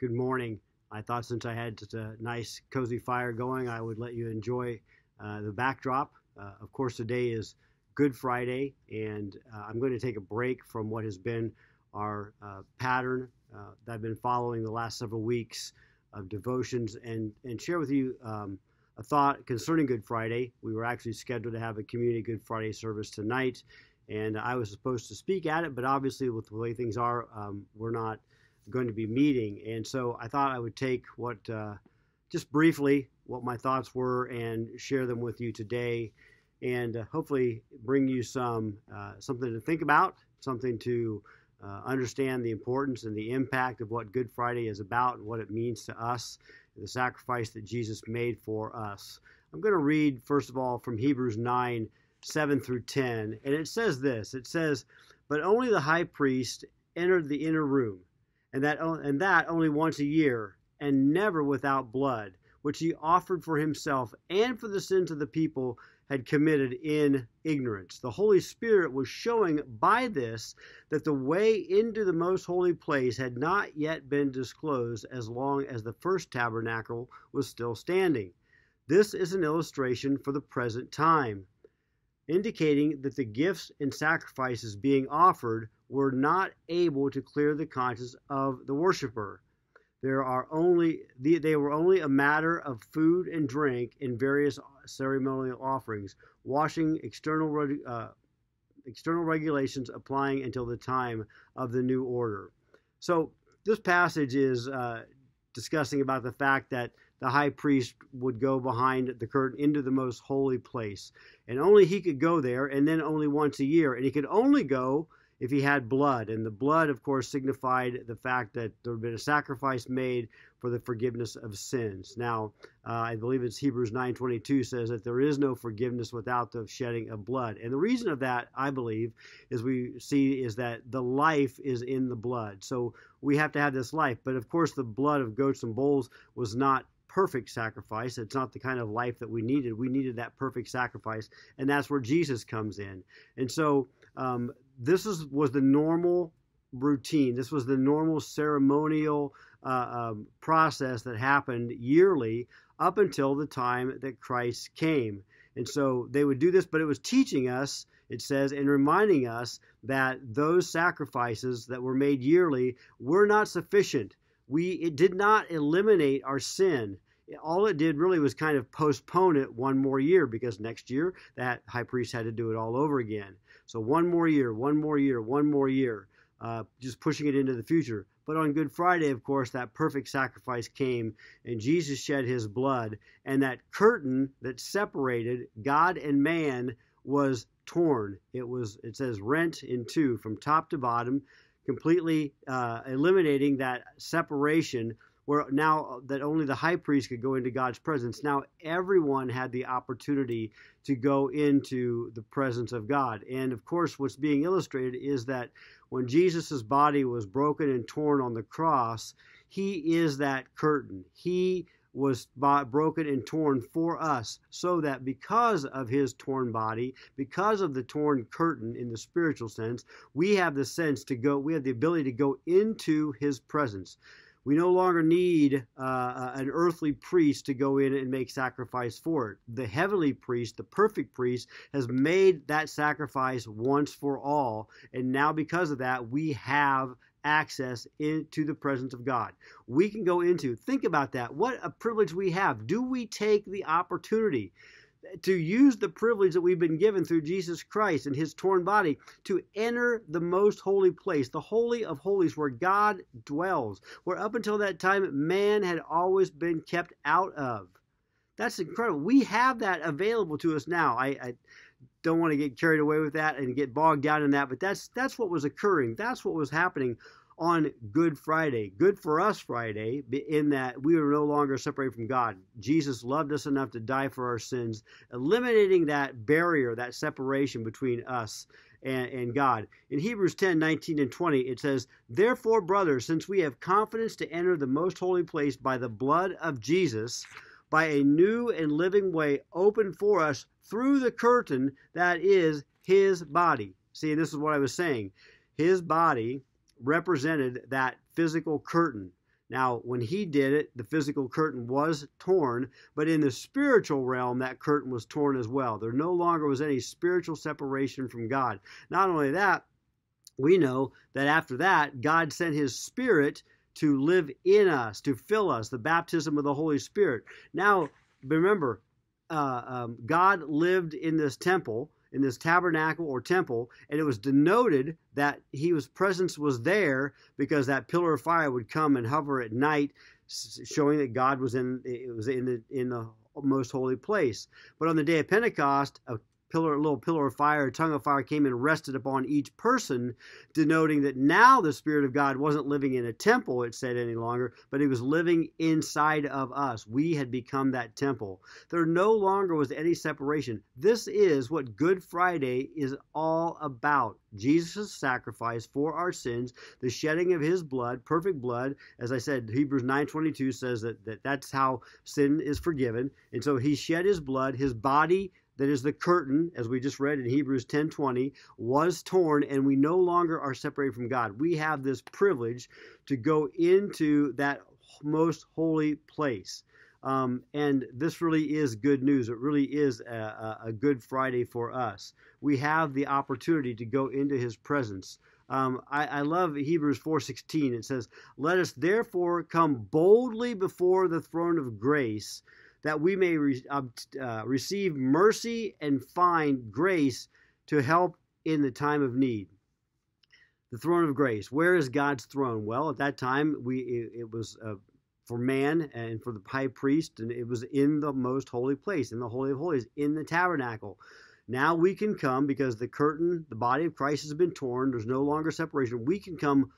good morning. I thought since I had such a nice cozy fire going, I would let you enjoy uh, the backdrop. Uh, of course, today is Good Friday, and uh, I'm going to take a break from what has been our uh, pattern uh, that I've been following the last several weeks of devotions and, and share with you um, a thought concerning Good Friday. We were actually scheduled to have a community Good Friday service tonight, and I was supposed to speak at it, but obviously, with the way things are, um, we're not going to be meeting. And so I thought I would take what, uh, just briefly, what my thoughts were and share them with you today, and uh, hopefully bring you some uh, something to think about, something to uh, understand the importance and the impact of what Good Friday is about and what it means to us, the sacrifice that Jesus made for us. I'm going to read, first of all, from Hebrews 9 7 through 10, and it says this It says, But only the high priest entered the inner room and that, and that only once a year, and never without blood, which he offered for himself and for the sins of the people had committed in ignorance. The Holy Spirit was showing by this that the way into the most holy place had not yet been disclosed as long as the first tabernacle was still standing. This is an illustration for the present time indicating that the gifts and sacrifices being offered were not able to clear the conscience of the worshiper. There are only they were only a matter of food and drink in various ceremonial offerings, washing external uh, external regulations applying until the time of the new order. So this passage is uh, discussing about the fact that the high priest would go behind the curtain into the most holy place. And only he could go there, and then only once a year. And he could only go if he had blood. And the blood, of course, signified the fact that there had been a sacrifice made for the forgiveness of sins. Now, uh, I believe it's Hebrews 9.22 says that there is no forgiveness without the shedding of blood. And the reason of that, I believe, is we see is that the life is in the blood. So we have to have this life. But, of course, the blood of goats and bulls was not perfect sacrifice. It's not the kind of life that we needed. We needed that perfect sacrifice, and that's where Jesus comes in. And so um, this is was the normal routine. This was the normal ceremonial uh, um, process that happened yearly up until the time that Christ came. And so they would do this, but it was teaching us, it says, and reminding us that those sacrifices that were made yearly were not sufficient. We, it did not eliminate our sin all it did really was kind of postpone it one more year because next year that high priest had to do it all over again. So one more year, one more year, one more year, uh, just pushing it into the future. But on Good Friday, of course, that perfect sacrifice came and Jesus shed his blood, and that curtain that separated God and man was torn. It was, it says, rent in two from top to bottom, completely uh, eliminating that separation where now uh, that only the high priest could go into God's presence. Now everyone had the opportunity to go into the presence of God. And of course, what's being illustrated is that when Jesus' body was broken and torn on the cross, he is that curtain. He was bought, broken and torn for us, so that because of his torn body, because of the torn curtain in the spiritual sense, we have the sense to go, we have the ability to go into his presence. We no longer need uh, uh, an earthly priest to go in and make sacrifice for it. The heavenly priest, the perfect priest, has made that sacrifice once for all. And now, because of that, we have access into the presence of God. We can go into, think about that, what a privilege we have. Do we take the opportunity to use the privilege that we've been given through Jesus Christ and his torn body to enter the most holy place, the Holy of Holies, where God dwells, where up until that time man had always been kept out of. That's incredible. We have that available to us now. I, I don't want to get carried away with that and get bogged down in that, but that's that's what was occurring. That's what was happening on Good Friday. Good for us Friday, in that we are no longer separated from God. Jesus loved us enough to die for our sins, eliminating that barrier, that separation between us and, and, God. In Hebrews 10 19 and 20, it says, Therefore, brothers, since we have confidence to enter the most holy place by the blood of Jesus, by a new and living way opened for us through the curtain that is his body. See, this is what I was saying. His body represented that physical curtain. Now, when he did it, the physical curtain was torn, but in the spiritual realm, that curtain was torn as well. There no longer was any spiritual separation from God. Not only that, we know that after that, God sent his spirit to live in us, to fill us, the baptism of the Holy Spirit. Now, remember, uh, um, God lived in this temple in this tabernacle or temple, and it was denoted that he was presence was there because that pillar of fire would come and hover at night, showing that God was in it was in the in the most holy place. But on the day of Pentecost, a pillar, little pillar of fire, tongue of fire came and rested upon each person, denoting that now the Spirit of God wasn't living in a temple, it said any longer, but he was living inside of us. We had become that temple. There no longer was any separation. This is what Good Friday is all about. Jesus' sacrifice for our sins, the shedding of his blood, perfect blood. As I said, Hebrews 9.22 says that, that that's how sin is forgiven. And so he shed his blood, his body that is the curtain as we just read in Hebrews 10:20 was torn and we no longer are separated from God. We have this privilege to go into that most holy place. Um, and this really is good news. It really is a, a, good Friday for us. We have the opportunity to go into His presence. Um, I, I love Hebrews 4:16. It says, "Let us therefore come boldly before the throne of grace." that we may re- uh, receive mercy and find grace to help in the time of need. The throne of grace. Where is God's throne? Well, at that time, we it, it was uh, for man and for the high priest, and it was in the most holy place, in the holy of holies, in the tabernacle. Now we can come because the curtain, the body of Christ, has been torn. There's no longer separation. We can come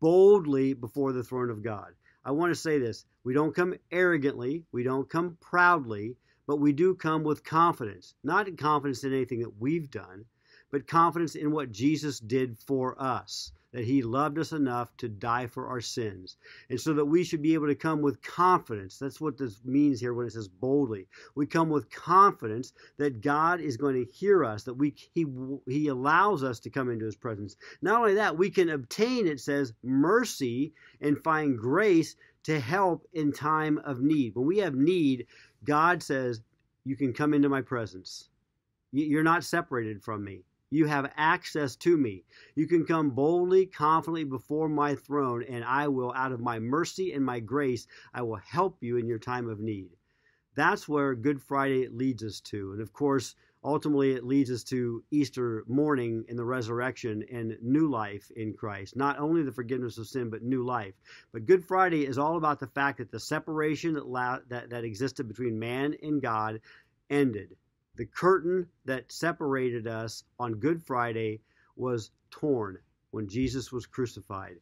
boldly before the throne of God. I want to say this we don't come arrogantly, we don't come proudly, but we do come with confidence. Not confidence in anything that we've done, but confidence in what Jesus did for us that he loved us enough to die for our sins. And so that we should be able to come with confidence. That's what this means here when it says boldly. We come with confidence that God is going to hear us, that we he he allows us to come into his presence. Not only that, we can obtain it says mercy and find grace to help in time of need. When we have need, God says, you can come into my presence. You're not separated from me. You have access to me. You can come boldly, confidently before my throne, and I will, out of my mercy and my grace, I will help you in your time of need. That's where Good Friday leads us to. And of course, ultimately it leads us to Easter morning and the resurrection and new life in Christ. Not only the forgiveness of sin, but new life. But Good Friday is all about the fact that the separation that, la- that, that existed between man and God ended. The curtain that separated us on Good Friday was torn when Jesus was crucified.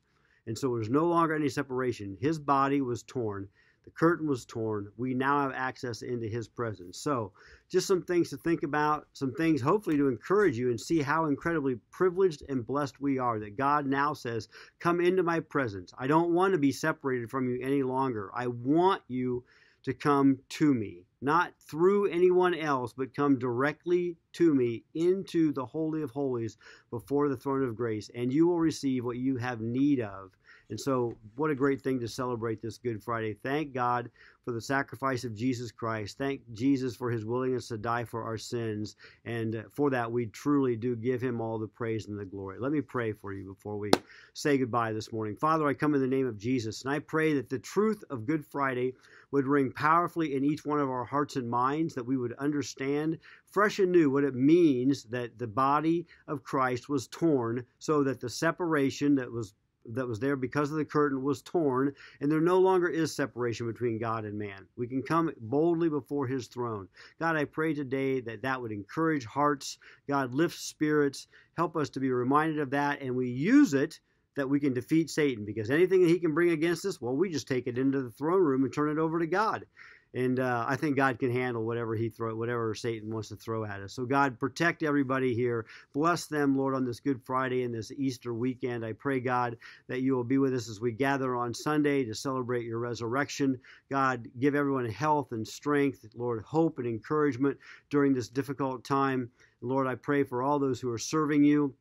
And so there's no longer any separation. His body was torn, the curtain was torn. We now have access into his presence. So, just some things to think about, some things hopefully to encourage you and see how incredibly privileged and blessed we are that God now says, Come into my presence. I don't want to be separated from you any longer. I want you to come to me, not through anyone else, but come directly to me into the Holy of Holies before the throne of grace, and you will receive what you have need of and so, what a great thing to celebrate this Good Friday. Thank God for the sacrifice of Jesus Christ. Thank Jesus for his willingness to die for our sins. And for that, we truly do give him all the praise and the glory. Let me pray for you before we say goodbye this morning. Father, I come in the name of Jesus, and I pray that the truth of Good Friday would ring powerfully in each one of our hearts and minds, that we would understand fresh and new what it means that the body of Christ was torn so that the separation that was that was there because of the curtain was torn, and there no longer is separation between God and man. We can come boldly before his throne. God, I pray today that that would encourage hearts. God, lift spirits. Help us to be reminded of that, and we use it that we can defeat Satan because anything that he can bring against us, well, we just take it into the throne room and turn it over to God and uh, I think God can handle whatever he throw, whatever Satan wants to throw at us. So God protect everybody here, bless them, Lord, on this Good Friday and this Easter weekend. I pray God that you will be with us as we gather on Sunday to celebrate your resurrection. God, give everyone health and strength, Lord, hope and encouragement during this difficult time. Lord, I pray for all those who are serving you,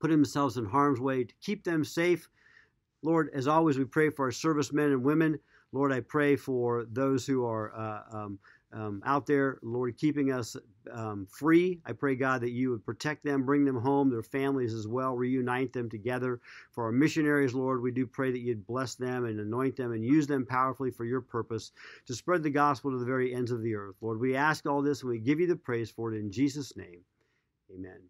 put themselves in harm's way to keep them safe. Lord, as always, we pray for our servicemen and women. Lord, I pray for those who are uh, um, um, out there, Lord, keeping us um, free. I pray, God, that you would protect them, bring them home, their families as well, reunite them together. For our missionaries, Lord, we do pray that you'd bless them and anoint them and use them powerfully for your purpose to spread the gospel to the very ends of the earth. Lord, we ask all this and we give you the praise for it in Jesus' name. Amen.